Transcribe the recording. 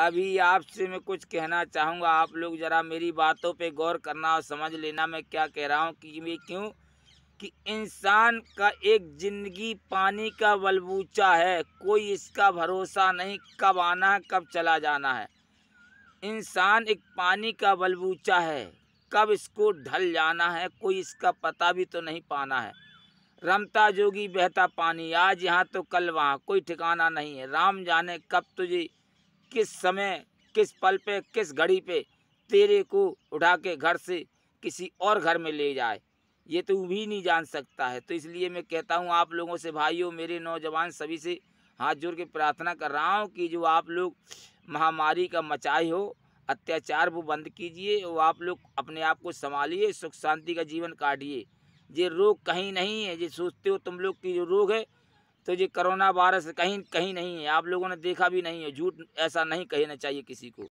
अभी आपसे मैं कुछ कहना चाहूँगा आप लोग ज़रा मेरी बातों पे गौर करना और समझ लेना मैं क्या कह रहा हूँ कि मैं क्यों कि इंसान का एक ज़िंदगी पानी का बलबूचा है कोई इसका भरोसा नहीं कब आना कब चला जाना है इंसान एक पानी का बलबूचा है कब इसको ढल जाना है कोई इसका पता भी तो नहीं पाना है रमता जोगी बहता पानी आज यहाँ तो कल वहाँ कोई ठिकाना नहीं है राम जाने कब तुझे किस समय किस पल पे किस घड़ी पे तेरे को उठा के घर से किसी और घर में ले जाए ये तो भी नहीं जान सकता है तो इसलिए मैं कहता हूँ आप लोगों से भाइयों मेरे नौजवान सभी से हाथ जोड़ के प्रार्थना कर रहा हूँ कि जो आप लोग महामारी का मचाए हो अत्याचार वो बंद कीजिए और आप लोग अपने आप को संभालिए सुख शांति का जीवन काटिए ये रोग कहीं नहीं है ये सोचते हो तुम लोग की जो रोग है तो ये कोरोना वायरस कहीं कहीं नहीं है आप लोगों ने देखा भी नहीं है झूठ ऐसा नहीं कहना चाहिए किसी को